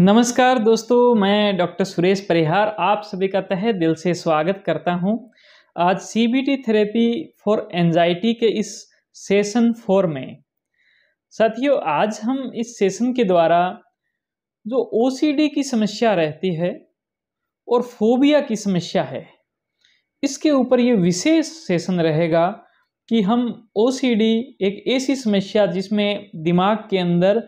नमस्कार दोस्तों मैं डॉक्टर सुरेश परिहार आप सभी का तहे दिल से स्वागत करता हूं आज सीबीटी थेरेपी फॉर एनजाइटी के इस सेशन फोर में साथियों आज हम इस सेशन के द्वारा जो ओसीडी की समस्या रहती है और फोबिया की समस्या है इसके ऊपर ये विशेष सेशन रहेगा कि हम ओसीडी एक ऐसी समस्या जिसमें दिमाग के अंदर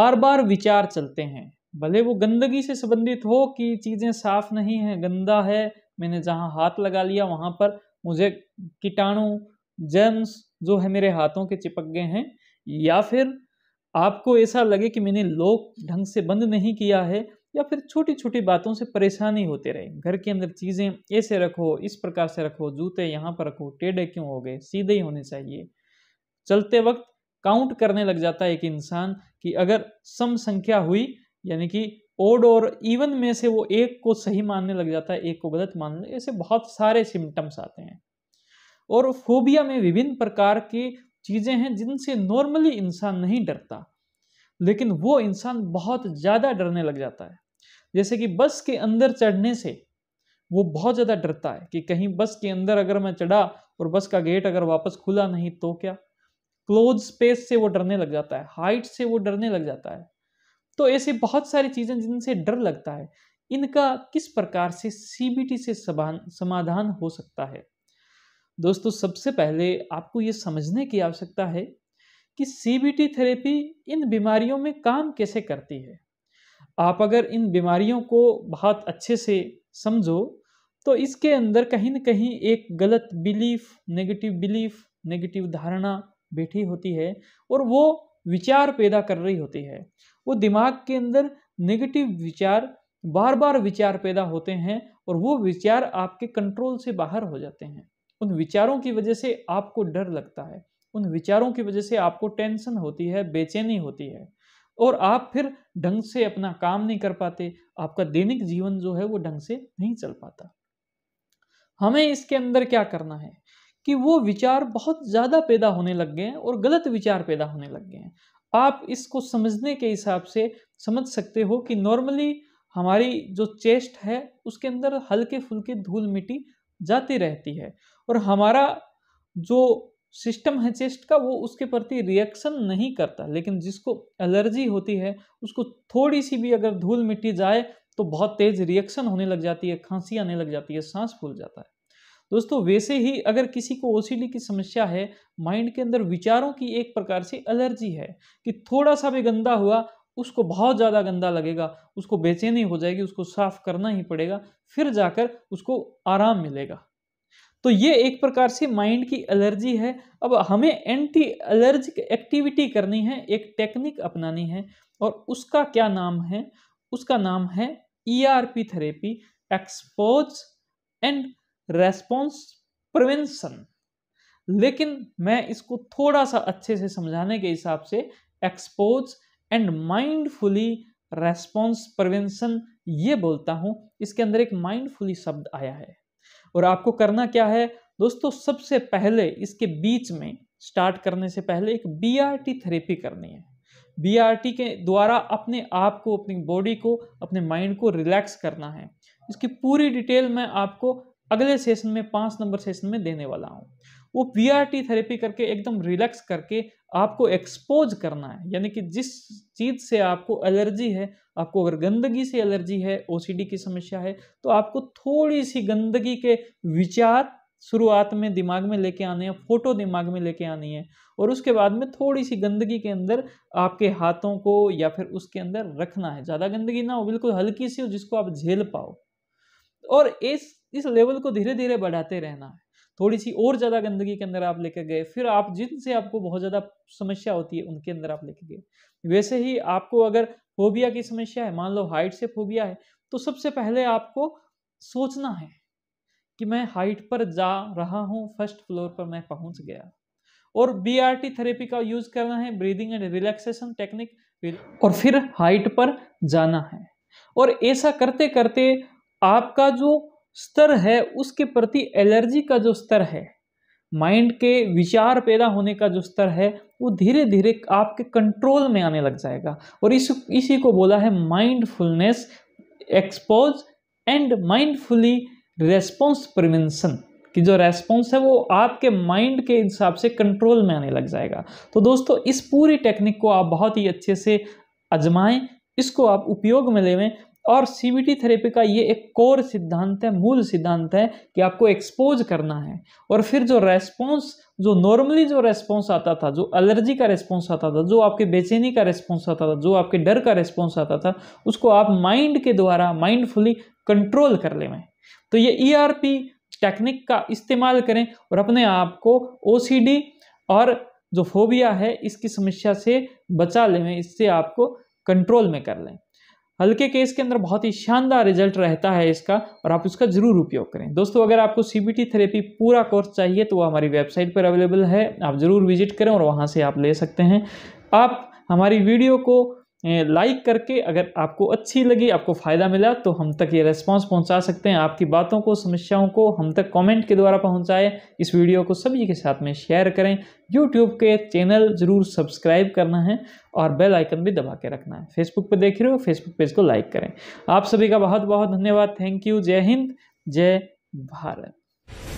बार बार विचार चलते हैं भले वो गंदगी से संबंधित हो कि चीज़ें साफ़ नहीं हैं गंदा है मैंने जहाँ हाथ लगा लिया वहाँ पर मुझे कीटाणु जर्म्स जो है मेरे हाथों के चिपक गए हैं या फिर आपको ऐसा लगे कि मैंने लोक ढंग से बंद नहीं किया है या फिर छोटी छोटी बातों से परेशानी होते रहे घर के अंदर चीज़ें ऐसे रखो इस प्रकार से रखो जूते यहाँ पर रखो टेढ़े क्यों हो गए सीधे ही होने चाहिए चलते वक्त काउंट करने लग जाता है एक इंसान कि अगर सम संख्या हुई यानी कि ओड और इवन में से वो एक को सही मानने लग जाता है एक को गलत मानने ऐसे बहुत सारे सिम्टम्स आते हैं और फोबिया में विभिन्न प्रकार की चीज़ें हैं जिनसे नॉर्मली इंसान नहीं डरता लेकिन वो इंसान बहुत ज़्यादा डरने लग जाता है जैसे कि बस के अंदर चढ़ने से वो बहुत ज़्यादा डरता है कि कहीं बस के अंदर अगर मैं चढ़ा और बस का गेट अगर वापस खुला नहीं तो क्या क्लोज स्पेस से वो डरने लग जाता है हाइट से वो डरने लग जाता है तो ऐसे बहुत सारी चीज़ें जिनसे डर लगता है इनका किस प्रकार से सीबीटी से समाधान हो सकता है दोस्तों सबसे पहले आपको ये समझने की आवश्यकता है कि सीबीटी थेरेपी इन बीमारियों में काम कैसे करती है आप अगर इन बीमारियों को बहुत अच्छे से समझो तो इसके अंदर कहीं ना कहीं एक गलत बिलीफ नेगेटिव बिलीफ नेगेटिव धारणा बैठी होती है और वो विचार पैदा कर रही होती है वो दिमाग के अंदर नेगेटिव विचार बार बार विचार पैदा होते हैं और वो विचार आपके कंट्रोल से बाहर हो जाते हैं उन विचारों की वजह से आपको डर लगता है उन विचारों की वजह से आपको टेंशन होती है बेचैनी होती है और आप फिर ढंग से अपना काम नहीं कर पाते आपका दैनिक जीवन जो है वो ढंग से नहीं चल पाता हमें इसके अंदर क्या करना है कि वो विचार बहुत ज़्यादा पैदा होने लग गए हैं और गलत विचार पैदा होने लग गए हैं आप इसको समझने के हिसाब से समझ सकते हो कि नॉर्मली हमारी जो चेस्ट है उसके अंदर हल्के फुल्के धूल मिट्टी जाती रहती है और हमारा जो सिस्टम है चेस्ट का वो उसके प्रति रिएक्शन नहीं करता लेकिन जिसको एलर्जी होती है उसको थोड़ी सी भी अगर धूल मिट्टी जाए तो बहुत तेज़ रिएक्शन होने लग जाती है खांसी आने लग जाती है सांस फूल जाता है दोस्तों वैसे ही अगर किसी को ओसीडी की समस्या है माइंड के अंदर विचारों की एक प्रकार से एलर्जी है कि थोड़ा सा भी गंदा हुआ उसको बहुत ज़्यादा गंदा लगेगा उसको बेचैनी हो जाएगी उसको साफ करना ही पड़ेगा फिर जाकर उसको आराम मिलेगा तो ये एक प्रकार से माइंड की एलर्जी है अब हमें एंटी एलर्जिक एक्टिविटी करनी है एक टेक्निक अपनानी है और उसका क्या नाम है उसका नाम है ERP therapy expose and response prevention लेकिन मैं इसको थोड़ा सा अच्छे से समझाने के हिसाब से expose and mindfully response prevention ये बोलता हूँ इसके अंदर एक माइंडफुली शब्द आया है और आपको करना क्या है दोस्तों सबसे पहले इसके बीच में स्टार्ट करने से पहले एक बीआरटी थेरेपी करनी है बीआरटी के द्वारा अपने आप को अपनी बॉडी को अपने माइंड को रिलैक्स करना है इसकी पूरी डिटेल मैं आपको अगले सेशन में पाँच नंबर सेशन में देने वाला हूँ वो पीआरटी थेरेपी करके एकदम रिलैक्स करके आपको एक्सपोज करना है यानी कि जिस चीज़ से आपको एलर्जी है आपको अगर गंदगी से एलर्जी है ओसीडी की समस्या है तो आपको थोड़ी सी गंदगी के विचार शुरुआत में दिमाग में लेके आने हैं फोटो दिमाग में लेके आनी है और उसके बाद में थोड़ी सी गंदगी के अंदर आपके हाथों को या फिर उसके अंदर रखना है ज़्यादा गंदगी ना हो बिल्कुल हल्की सी हो जिसको आप झेल पाओ और इस इस लेवल को धीरे धीरे बढ़ाते रहना है थोड़ी सी और ज़्यादा गंदगी के अंदर आप लेके गए फिर आप जिनसे आपको बहुत ज़्यादा समस्या होती है उनके अंदर आप लेके गए वैसे ही आपको अगर फोबिया की समस्या है मान लो हाइट से फोबिया है तो सबसे पहले आपको सोचना है कि मैं हाइट पर जा रहा हूँ फर्स्ट फ्लोर पर मैं पहुँच गया और बी थेरेपी का यूज़ करना है ब्रीदिंग एंड रिलैक्सेशन टेक्निक और फिर हाइट पर जाना है और ऐसा करते करते आपका जो स्तर है उसके प्रति एलर्जी का जो स्तर है माइंड के विचार पैदा होने का जो स्तर है वो धीरे धीरे आपके कंट्रोल में आने लग जाएगा और इस इसी को बोला है mindfulness expose and mindfully response prevention कि जो रेस्पॉन्स है वो आपके माइंड के हिसाब से कंट्रोल में आने लग जाएगा तो दोस्तों इस पूरी टेक्निक को आप बहुत ही अच्छे से आजमाएं इसको आप उपयोग में लेवें और सीबीटी थेरेपी का ये एक कोर सिद्धांत है मूल सिद्धांत है कि आपको एक्सपोज करना है और फिर जो रेस्पॉन्स जो नॉर्मली जो रेस्पॉन्स आता था जो एलर्जी का रेस्पॉन्स आता था जो आपके बेचैनी का रेस्पॉन्स आता था जो आपके डर का रेस्पॉन्स आता था उसको आप माइंड के द्वारा माइंडफुली कंट्रोल कर ले में तो ये ई e टेक्निक का इस्तेमाल करें और अपने आप को ओ और जो फोबिया है इसकी समस्या से बचा लें इससे आपको कंट्रोल में कर लें हल्के केस के अंदर बहुत ही शानदार रिजल्ट रहता है इसका और आप उसका जरूर उपयोग करें दोस्तों अगर आपको सीबीटी थेरेपी पूरा कोर्स चाहिए तो वो हमारी वेबसाइट पर अवेलेबल है आप ज़रूर विजिट करें और वहाँ से आप ले सकते हैं आप हमारी वीडियो को लाइक करके अगर आपको अच्छी लगी आपको फ़ायदा मिला तो हम तक ये रेस्पॉन्स पहुंचा सकते हैं आपकी बातों को समस्याओं को हम तक कमेंट के द्वारा पहुंचाएं इस वीडियो को सभी के साथ में शेयर करें यूट्यूब के चैनल ज़रूर सब्सक्राइब करना है और बेल आइकन भी दबा के रखना है फेसबुक पर देख रहे हो फेसबुक पेज को लाइक करें आप सभी का बहुत बहुत धन्यवाद थैंक यू जय हिंद जय भारत